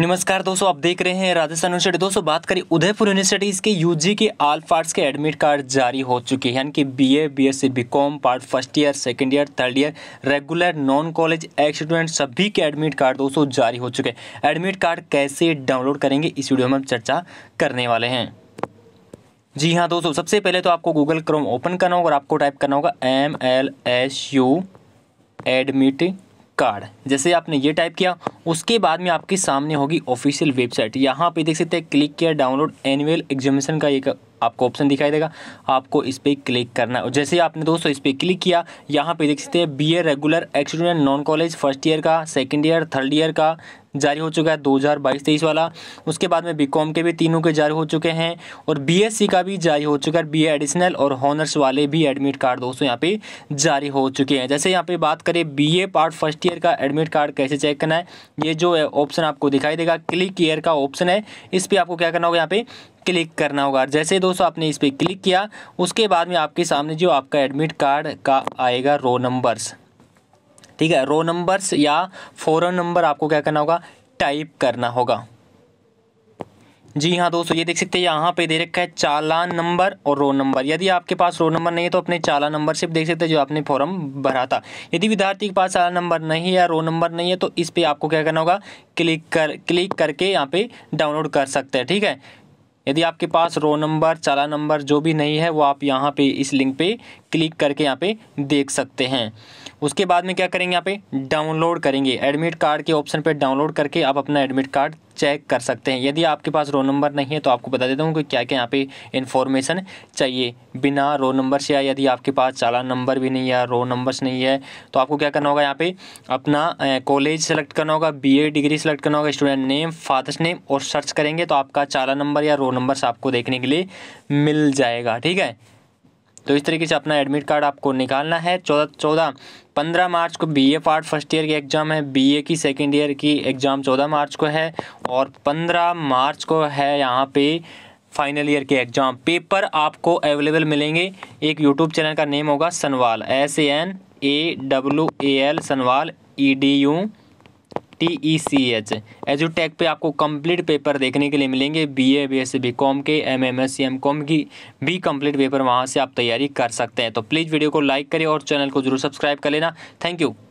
नमस्कार दोस्तों आप देख रहे हैं राजस्थान यूनिवर्सिटी दोस्तों बात करें उदयपुर यूनिवर्सिटी इसके यूजी के आल पार्ट्स के एडमिट कार्ड जारी हो चुके हैं यानी कि BA BSc BCom part first year second year third year regular non college ex student सभी के एडमिट कार्ड दोस्तों जारी हो चुके हैं एडमिट कार्ड कैसे डाउनलोड करेंगे इस वीडियो में हम चर्चा करने वाले हैं जी हाँ दोस्तों सबसे पहले तो आपको गूगल क्रोम ओपन करना होगा और आपको टाइप करना होगा M L S U admit card जैसे आपने ये टाइप किया उसके बाद में आपके सामने होगी ऑफिशियल वेबसाइट यहाँ पे देख सकते हैं क्लिक किया डाउनलोड एनुअल एग्जामिनेशन का एक आपको ऑप्शन दिखाई देगा आपको इस पर क्लिक करना है जैसे आपने दोस्तों इस पर क्लिक किया यहाँ पे देख सकते हैं B A regular ex student non college first year का सेकेंड ईयर थर्ड ईयर का जारी हो चुका है 2022 तेईस वाला उसके बाद में बीकॉम के भी तीनों के जारी हो चुके हैं और बीएससी का भी जारी हो चुका है बी एडिशनल और हॉनर्स वाले भी एडमिट कार्ड दोस्तों यहाँ पे जारी हो चुके हैं जैसे यहाँ पे बात करें बीए पार्ट फर्स्ट ईयर का एडमिट कार्ड कैसे चेक करना है ये जो है ऑप्शन आपको दिखाई देगा क्लिक ईयर का ऑप्शन है इस पर आपको क्या करना होगा यहाँ पे क्लिक करना होगा जैसे दोस्तों आपने इस पर क्लिक किया उसके बाद में आपके सामने जो आपका एडमिट कार्ड का आएगा रो नंबर्स ठीक है रो नंबर्स या फोरन नंबर आपको क्या करना होगा टाइप करना होगा जी हाँ दोस्तों ये देख सकते हैं यहाँ पे दे रखा है चालान नंबर और रोल नंबर यदि आपके पास रोल नंबर नहीं है तो अपने चालान नंबर सिर्फ देख सकते हैं जो आपने फॉर्म भरा था यदि विद्यार्थी के पास चालान नंबर नहीं है या रोल नंबर नहीं है तो इस पर आपको क्या करना होगा क्लिक कर क्लिक करके यहाँ पे डाउनलोड कर सकते हैं ठीक है यदि आपके पास रो नंबर चाला नंबर जो भी नहीं है वो आप यहाँ पे इस लिंक पे क्लिक करके यहाँ पे देख सकते हैं उसके बाद में क्या करेंगे यहाँ पे डाउनलोड करेंगे एडमिट कार्ड के ऑप्शन पर डाउनलोड करके आप अपना एडमिट कार्ड चेक कर सकते हैं यदि आपके पास रोल नंबर नहीं है तो आपको बता देता हूँ कि क्या क्या यहाँ पे इन्फॉर्मेशन चाहिए बिना रोल नंबर से या यदि आपके पास चालान नंबर भी नहीं है रोल नंबर्स नहीं है तो आपको क्या करना होगा यहाँ पे अपना कॉलेज सेलेक्ट करना होगा बीए डिग्री सेलेक्ट करना होगा स्टूडेंट नेम फादर्स नेम और सर्च करेंगे तो आपका चालान नंबर या रोल नंबर्स आपको देखने के लिए मिल जाएगा ठीक है तो इस तरीके से अपना एडमिट कार्ड आपको निकालना है चौदह चौदह पंद्रह मार्च को B A part first year की एग्ज़ाम है बी ए की सेकेंड ईयर की एग्ज़ाम चौदह मार्च को है और पंद्रह मार्च को है यहाँ पे फाइनल ईयर के एग्ज़ाम पेपर आपको अवेलेबल मिलेंगे एक यूट्यूब चैनल का नेम होगा Sanwal S A N A W A L Sanwal E D U T E C H एजुटेक पे आपको कंप्लीट पेपर देखने के लिए मिलेंगे B A B S B com के M M S C M com की भी कंप्लीट पेपर वहाँ से आप तैयारी कर सकते हैं तो प्लीज़ वीडियो को लाइक करें और चैनल को जरूर सब्सक्राइब कर लेना थैंक यू